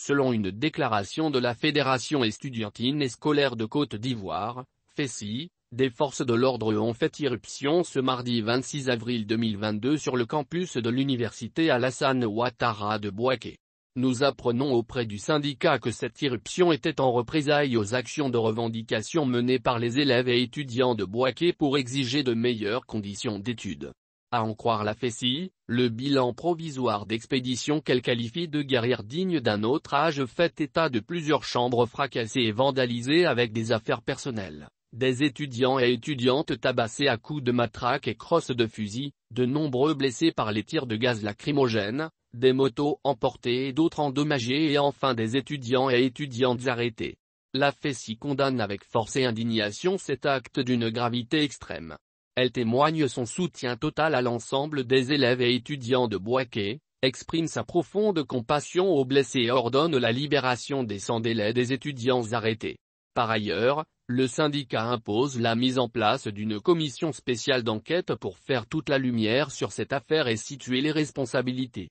selon une déclaration de la Fédération estudiantine et scolaire de Côte d'Ivoire, FESI, des forces de l'ordre ont fait irruption ce mardi 26 avril 2022 sur le campus de l'université Alassane Ouattara de Boaké. Nous apprenons auprès du syndicat que cette irruption était en représailles aux actions de revendication menées par les élèves et étudiants de Boaké pour exiger de meilleures conditions d'études. À en croire la Fessie, le bilan provisoire d'expédition qu'elle qualifie de guerrière digne d'un autre âge fait état de plusieurs chambres fracassées et vandalisées avec des affaires personnelles, des étudiants et étudiantes tabassés à coups de matraque et crosses de fusil, de nombreux blessés par les tirs de gaz lacrymogène, des motos emportées et d'autres endommagées et enfin des étudiants et étudiantes arrêtés. La Fessie condamne avec force et indignation cet acte d'une gravité extrême. Elle témoigne son soutien total à l'ensemble des élèves et étudiants de Boaké, exprime sa profonde compassion aux blessés et ordonne la libération des sans délai des étudiants arrêtés. Par ailleurs, le syndicat impose la mise en place d'une commission spéciale d'enquête pour faire toute la lumière sur cette affaire et situer les responsabilités.